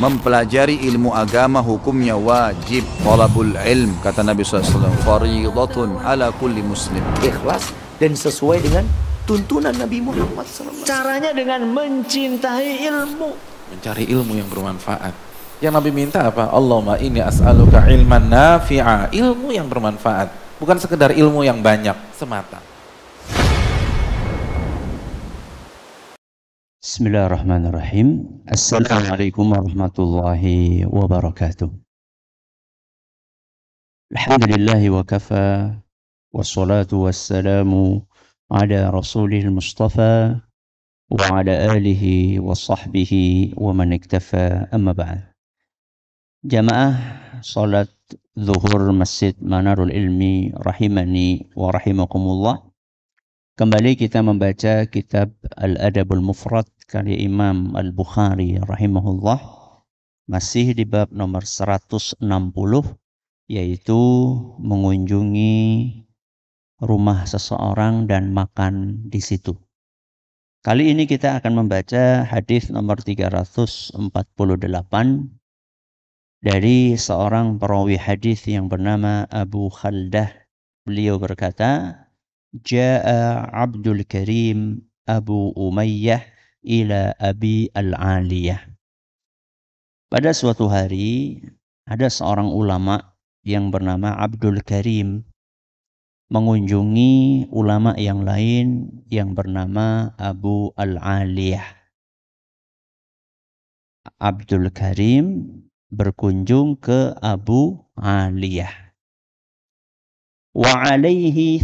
mempelajari ilmu agama hukumnya wajib talabul ilm kata Nabi SAW faridatun ala kulli muslim ikhlas dan sesuai dengan tuntunan Nabi Muhammad SAW caranya dengan mencintai ilmu mencari ilmu yang bermanfaat yang Nabi minta apa? Allahumma ini as'aluka ilman nafi'a ilmu yang bermanfaat bukan sekedar ilmu yang banyak semata بسم الله الرحمن الرحيم السلام عليكم ورحمة الله وبركاته الحمد لله وكفى والصلاة والسلام على رسوله المصطفى وعلى آله وصحبه ومن اكتفى أما بعد جماعة صلاة ظهور مسجد منار العلم رحمني ورحمكم الله Kembali kita membaca kitab Al-Adabul Mufrad karya Imam Al-Bukhari rahimahullah masih di bab nomor 160 yaitu mengunjungi rumah seseorang dan makan di situ. Kali ini kita akan membaca hadis nomor 348 dari seorang perawi hadis yang bernama Abu Khaldah. Beliau berkata, جاء عبد الكريم أبو Umayyah ila Abi Al-Aliyah. Pada suatu hari ada seorang ulama yang bernama Abdul Karim mengunjungi ulama yang lain yang bernama Abu Al-Aliyah. Abdul Karim berkunjung ke Abu Aliyah wa alaihi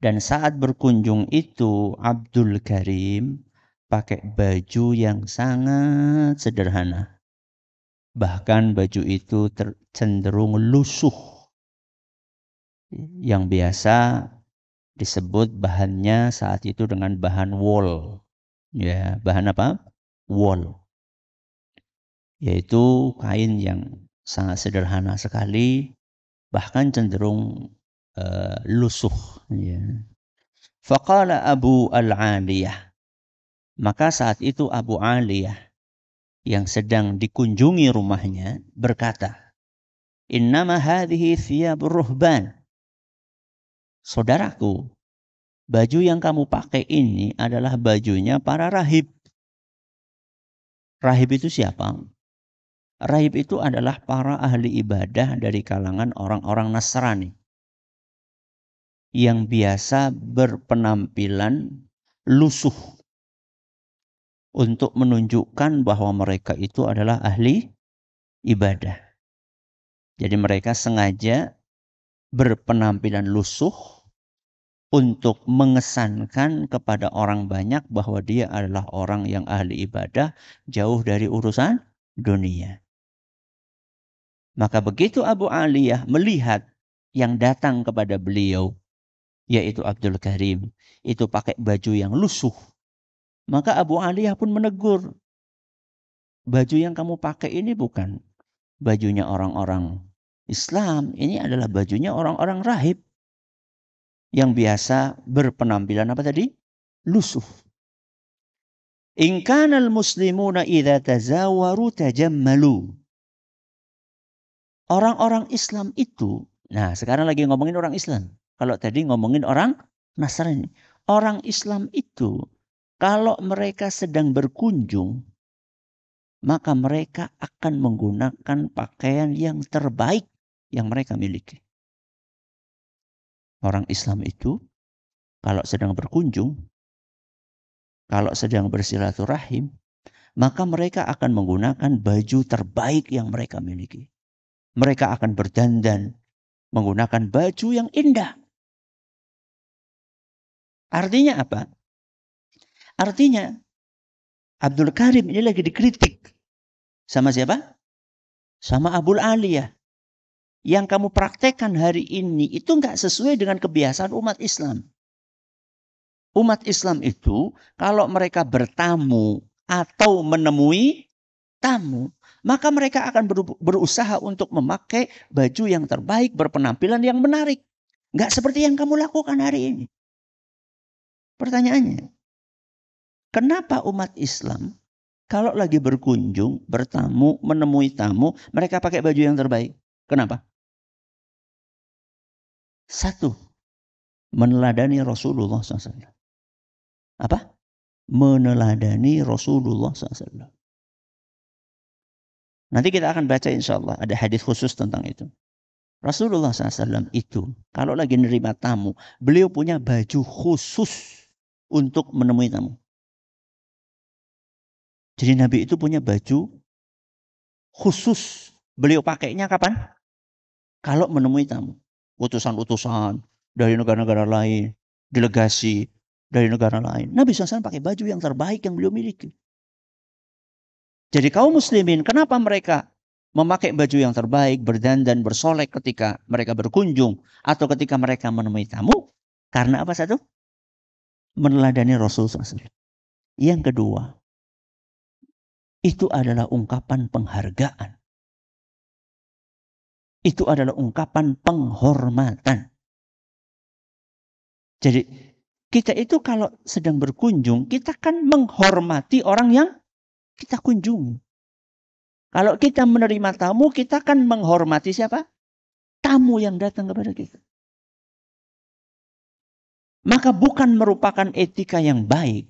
Dan saat berkunjung itu Abdul Karim pakai baju yang sangat sederhana. Bahkan baju itu cenderung lusuh. Yang biasa disebut bahannya saat itu dengan bahan wool Ya, bahan apa? wool Yaitu kain yang sangat sederhana sekali, bahkan cenderung uh, lusuh. Ya. Faqala Abu Al-Aliyah. Maka saat itu Abu Aliyah yang sedang dikunjungi rumahnya berkata, Innama hadhihi thiyab ruhban. Saudaraku, baju yang kamu pakai ini adalah bajunya para rahib. Rahib itu siapa? Rahib itu adalah para ahli ibadah dari kalangan orang-orang Nasrani yang biasa berpenampilan lusuh untuk menunjukkan bahwa mereka itu adalah ahli ibadah. Jadi mereka sengaja berpenampilan lusuh untuk mengesankan kepada orang banyak bahwa dia adalah orang yang ahli ibadah jauh dari urusan dunia. Maka begitu Abu Aliyah melihat yang datang kepada beliau, yaitu Abdul Karim, itu pakai baju yang lusuh. Maka Abu Aliyah pun menegur, baju yang kamu pakai ini bukan bajunya orang-orang Islam, ini adalah bajunya orang-orang rahib yang biasa berpenampilan apa tadi? Lusuh. Ingkanal muslimuna idza tazawaru tajammalu orang-orang Islam itu, nah sekarang lagi ngomongin orang Islam. Kalau tadi ngomongin orang Nasrani. Orang Islam itu kalau mereka sedang berkunjung, maka mereka akan menggunakan pakaian yang terbaik yang mereka miliki. Orang Islam itu kalau sedang berkunjung, kalau sedang bersilaturahim, maka mereka akan menggunakan baju terbaik yang mereka miliki mereka akan berdandan menggunakan baju yang indah. Artinya apa? Artinya Abdul Karim ini lagi dikritik sama siapa? Sama Abul Aliyah. Yang kamu praktekkan hari ini itu nggak sesuai dengan kebiasaan umat Islam. Umat Islam itu kalau mereka bertamu atau menemui tamu, maka mereka akan berusaha untuk memakai baju yang terbaik, berpenampilan yang menarik. Gak seperti yang kamu lakukan hari ini. Pertanyaannya, kenapa umat Islam kalau lagi berkunjung, bertamu, menemui tamu, mereka pakai baju yang terbaik? Kenapa? Satu, meneladani Rasulullah SAW. Apa? Meneladani Rasulullah SAW. Nanti kita akan baca insya Allah ada hadis khusus tentang itu. Rasulullah SAW itu kalau lagi nerima tamu, beliau punya baju khusus untuk menemui tamu. Jadi Nabi itu punya baju khusus. Beliau pakainya kapan? Kalau menemui tamu. Utusan-utusan dari negara-negara lain, delegasi dari negara lain. Nabi SAW pakai baju yang terbaik yang beliau miliki. Jadi kaum muslimin, kenapa mereka memakai baju yang terbaik, berdandan, bersolek ketika mereka berkunjung atau ketika mereka menemui tamu? Karena apa satu? Meneladani Rasul SAW. Yang kedua, itu adalah ungkapan penghargaan. Itu adalah ungkapan penghormatan. Jadi kita itu kalau sedang berkunjung, kita kan menghormati orang yang kita kunjungi. Kalau kita menerima tamu, kita akan menghormati siapa? Tamu yang datang kepada kita. Maka bukan merupakan etika yang baik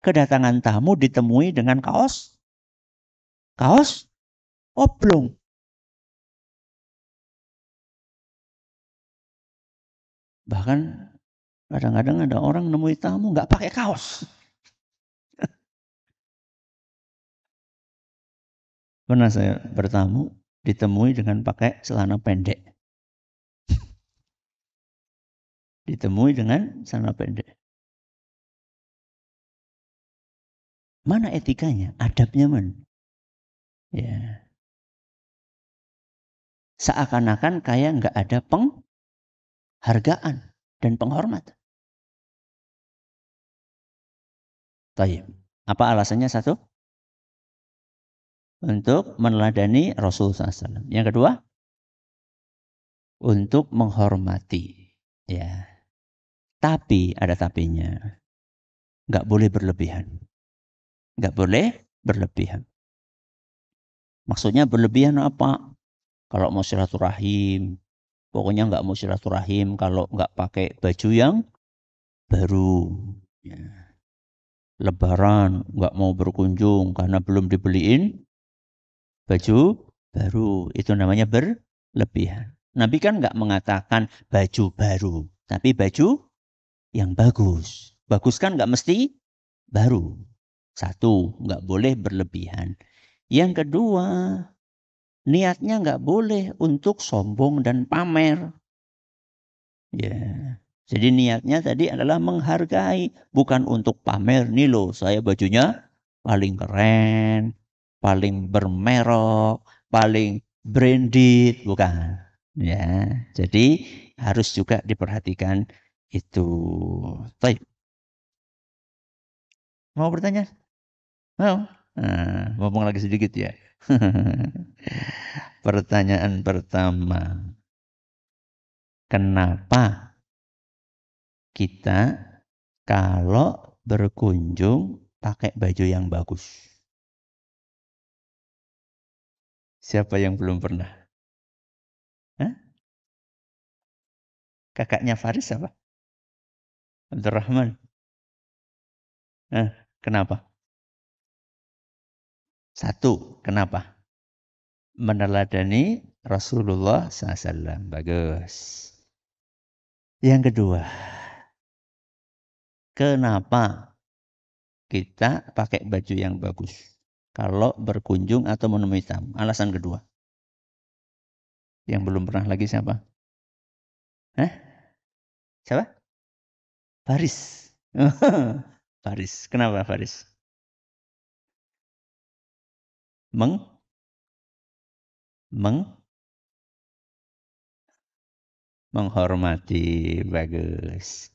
kedatangan tamu ditemui dengan kaos kaos oblong. Bahkan kadang-kadang ada orang nemui tamu nggak pakai kaos. Pernah saya bertamu ditemui dengan pakai celana pendek. ditemui dengan celana pendek. Mana etikanya? Adabnya men? Ya. Seakan-akan kayak nggak ada penghargaan dan penghormatan. Tayyip. Apa alasannya satu? untuk meneladani Rasul SAW. Yang kedua, untuk menghormati. Ya, tapi ada tapinya, nggak boleh berlebihan, nggak boleh berlebihan. Maksudnya berlebihan apa? Kalau mau silaturahim, pokoknya nggak mau silaturahim kalau nggak pakai baju yang baru. Ya. Lebaran nggak mau berkunjung karena belum dibeliin baju baru. Itu namanya berlebihan. Nabi kan nggak mengatakan baju baru, tapi baju yang bagus. Bagus kan nggak mesti baru. Satu, nggak boleh berlebihan. Yang kedua, niatnya nggak boleh untuk sombong dan pamer. Ya, yeah. jadi niatnya tadi adalah menghargai, bukan untuk pamer. Nih loh, saya bajunya paling keren, paling bermerek, paling branded, bukan. Ya, jadi harus juga diperhatikan itu. Baik. Mau bertanya? Mau? Nah, ngomong lagi sedikit ya. Pertanyaan pertama. Kenapa kita kalau berkunjung pakai baju yang bagus? Siapa yang belum pernah? Hah? Kakaknya Faris apa? Abdurrahman. kenapa? Satu, kenapa? Meneladani Rasulullah SAW. Bagus. Yang kedua, kenapa kita pakai baju yang bagus? kalau berkunjung atau menemui tamu. Alasan kedua. Yang belum pernah lagi siapa? Hah? Siapa? Faris. Faris. Kenapa Faris? Meng meng menghormati bagus.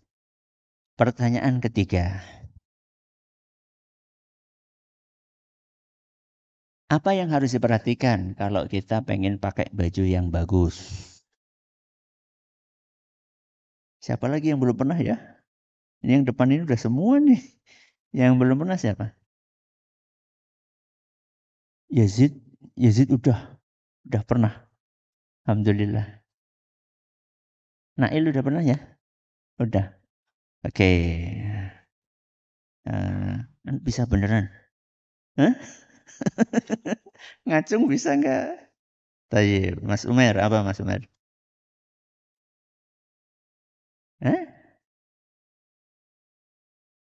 Pertanyaan ketiga. Apa yang harus diperhatikan kalau kita pengen pakai baju yang bagus? Siapa lagi yang belum pernah ya? Ini yang depan ini udah semua nih. Yang belum pernah siapa? Yazid, Yazid udah, udah pernah. Alhamdulillah. Nail udah pernah ya? Udah. Oke. Okay. Eh, uh, bisa beneran? Huh? Ngacung bisa nggak? Tayyib. Mas Umar apa Mas Umer? Eh?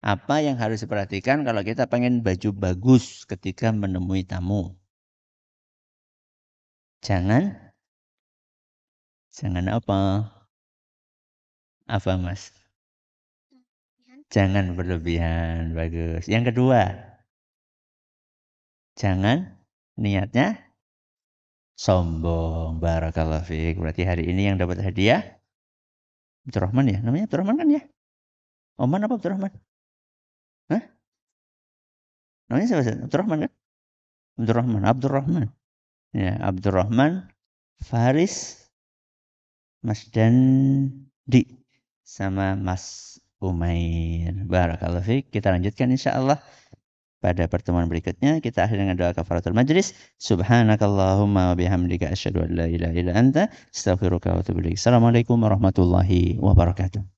Apa yang harus diperhatikan kalau kita pengen baju bagus ketika menemui tamu? Jangan Jangan apa? Apa, Mas? Jangan berlebihan, bagus. Yang kedua, jangan niatnya sombong. Barakallahu fiik. Berarti hari ini yang dapat hadiah Abdurrahman ya? Namanya Abdurrahman kan ya? Oman apa Abdurrahman? Hah? Namanya siapa sih? Abdurrahman kan? Abdurrahman, Abdurrahman. Ya, Abdurrahman Faris Mas Dandi sama Mas Umair. Barakallahu fiik. Kita lanjutkan insya Allah pada pertemuan berikutnya kita akhiri dengan doa kafaratul majlis subhanakallahumma wa bihamdika asyhadu an la ilaha illa anta astaghfiruka wa atubu assalamualaikum warahmatullahi wabarakatuh